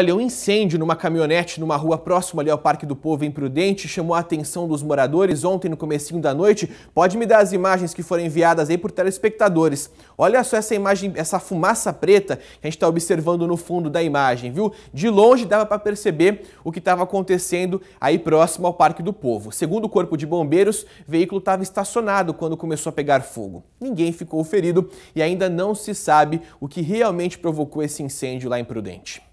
Olha, um incêndio numa caminhonete numa rua próxima ali ao Parque do Povo em Prudente chamou a atenção dos moradores ontem no comecinho da noite. Pode me dar as imagens que foram enviadas aí por telespectadores. Olha só essa imagem, essa fumaça preta que a gente está observando no fundo da imagem, viu? De longe dava para perceber o que estava acontecendo aí próximo ao Parque do Povo. Segundo o Corpo de Bombeiros, o veículo estava estacionado quando começou a pegar fogo. Ninguém ficou ferido e ainda não se sabe o que realmente provocou esse incêndio lá em Prudente.